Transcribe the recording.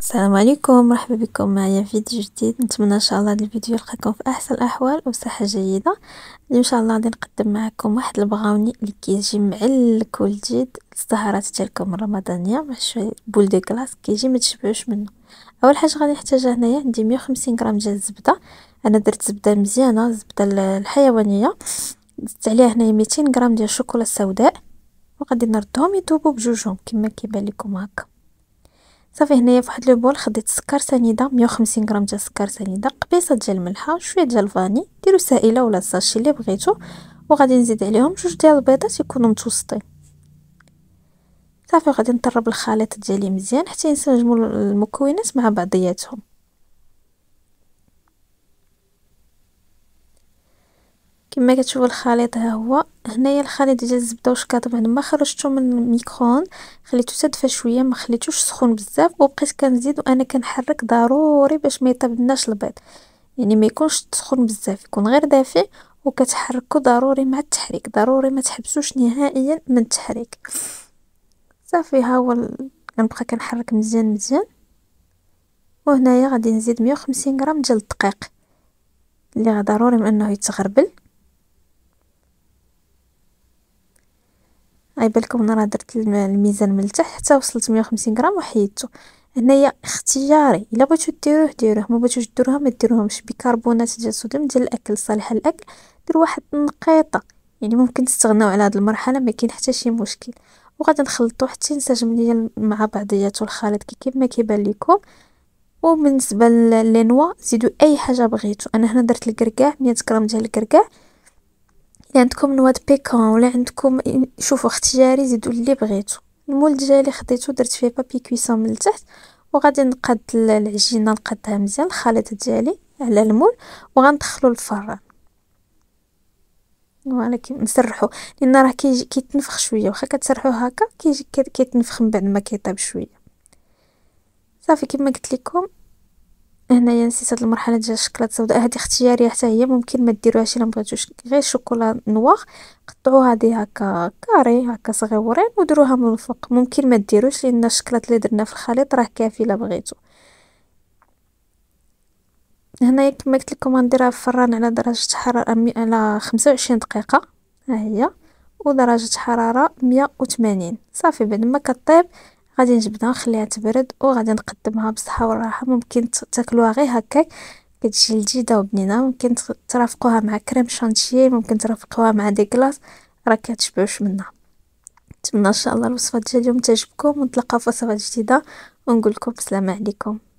السلام عليكم مرحبا بكم معايا فيديو جديد نتمنى ان شاء الله هذا الفيديو يلقاكم في احسن الاحوال وصحه جيده ان شاء الله غادي نقدم معكم واحد البغاوني اللي كيجي معلك والجيد السهرات ديالكم الرمضانيه مع شويه بول دو كلاص كيجي ما تشبعوش منه اول حاجه غادي نحتاجها هنايا عندي 150 غرام ديال الزبده انا درت زبده مزيانه الزبده الحيوانيه زدت عليها هنايا 200 غرام ديال الشوكولا السوداء وغادي نردهم يذوبوا بجوجهم كما كيبان لكم هكا صافي هنايا فواحد لو بول خديت سكر سنيده 150 غرام ديال السكر سنيده قبيصه ديال الملحه شويه ديال الفاني ديروا سائله ولا الساشي اللي بغيتو وغادي نزيد عليهم جوج ديال البيضات يكونوا متوسطين صافي غادي نطرب الخليط ديالي مزيان حتى ينسجموا المكونات مع بعضياتهم كما كتشوفوا الخليط ها هو هنايا الخليط ديال الزبده واش كاطب هنا ما خرجته من الميكرون خليته تدفى شويه ما خليتوش سخون بزاف وبقيت كنزيد وانا كنحرك ضروري باش ما يطيبناش البيض يعني ما يكونش سخون بزاف يكون غير دافئ وكتحركوا ضروري مع التحريك ضروري ما تحبسوش نهائيا من التحريك صافي ها هو كنبقى كنحرك مزيان مزيان وهنايا غادي نزيد 150 غرام ديال الدقيق اللي ضروري من انه يتغربل غيبان لكم انا راه درت الميزان من التحت حتى وصلت 150 غرام وحيدته هنايا اختياري الا بغيتو ديروه ديروه ما بغيتوش ديروها ما ديروهمش بيكربونات ديال الصوديوم ديال الاكل صالح للاكل دير واحد النقيطه يعني ممكن تستغناو على هذه المرحله ما كاين حتى شي مشكل وغادي نخلطو حتى ينسجم ليا مع بعضياته الخليط كيف ما كيبان لكم وبالنسبه للنوا زيدوا اي حاجه بغيتو انا هنا درت الكركاع 100 غرام ديال الكركاع عندكم نواد بيكون ولا عندكم شوفوا اختياري زيدوا اللي بغيتو المول ديالي خديته درت فيه بابي كويسون من التحت وغادي نقاد العجينه نقادها مزيان الخليط ديالي على المول وغندخلو للفران ولكن نسرحو لان راه كيجي كيتنفخ شويه واخا كتسرحو هكا كيجي كيتنفخ من بعد ما كيطيب شويه صافي كما قلت لكم هنايا نسيت هاد المرحله ديال الشكلاط السوداء هادي اختياريه حتى هي ممكن ما ديروهاش الا بغيتوش غير شوكولا نوار قطعوها هادي هكا كاري هكا صغيورين وديروها من الفوق ممكن ما ديروش لان الشكلاط اللي درنا في الخليط راه كافي الا بغيتو هنايا كما قلت لكم غنديرها في الفران على درجه حراره على 25 دقيقه ها هي ودرجه حراره 180 صافي بعد ما كطيب غادي نجبدها نخليها تبرد وغادي نقدمها بالصحه والراحه ممكن تاكلوها غير هكاك كتجي لذيذه وبنينه ممكن ترافقوها مع كريم شانتيي ممكن ترافقوها مع دي كلاص راه كتشبعوش منها نتمنى ان شاء الله الوصفه ديال اليوم تعجبكم ونتلاقاو في وصفه جديده ونقول لكم السلام عليكم